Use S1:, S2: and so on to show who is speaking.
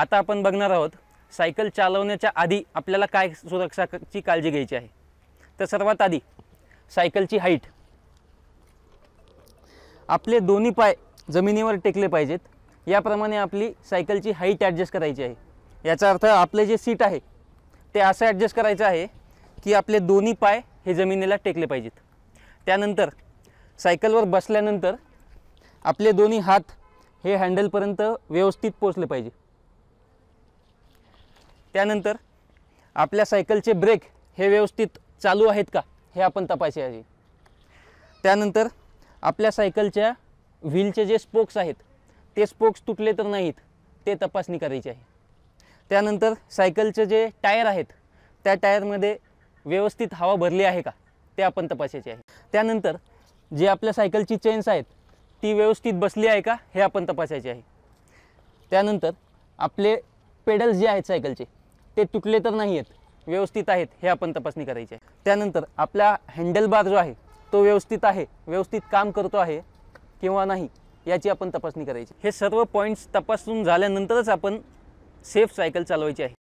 S1: आता आपण बघणार आहोत सायकल चालवण्याच्या आधी आपल्याला काय सुरक्षाची काळजी घ्यायची आहे तर सर्वात आधी सायकलची हाईट आपले दोन्ही पाय जमिनीवर टेकले पाहिजेत याप्रमाणे आपली सायकलची हाईट ॲडजस्ट करायची आहे याचा अर्थ आपले जे सीट आहे ते असं ॲडजस्ट करायचं आहे की आपले दोन्ही पाय हे जमिनीला टेकले पाहिजेत त्यानंतर सायकलवर बसल्यानंतर आपले दोन्ही हात हे हँडलपर्यंत व्यवस्थित पोचले पाहिजे त्यानंतर आपल्या सायकलचे ब्रेक हे व्यवस्थित चालू आहेत का हे आपण तपासायचे आहे त्यानंतर आपल्या सायकलच्या व्हीलचे जे स्पोक्स आहेत ते स्पोक्स तुटले तर नाहीत ते तपासणी करायची आहे त्यानंतर सायकलचे जे टायर आहेत त्या टायरमध्ये व्यवस्थित हवा भरली आहे का ते आपण तपासायचे आहे त्यानंतर जे आपल्या सायकलची चेन्स आहेत ती व्यवस्थित बसली आहे का हे आपण तपासायचे आहे त्यानंतर आपले पेडल्स जे आहेत सायकलचे ते तुटले तर नाही आहेत व्यवस्थित आहेत हे आपण तपासणी करायची आहे त्यानंतर आपला हँडलबार जो आहे तो व्यवस्थित आहे व्यवस्थित काम करतो आहे किंवा नाही याची आपण तपासणी करायची हे सर्व पॉईंट्स तपासून झाल्यानंतरच आपण सेफ सायकल चालवायची आहे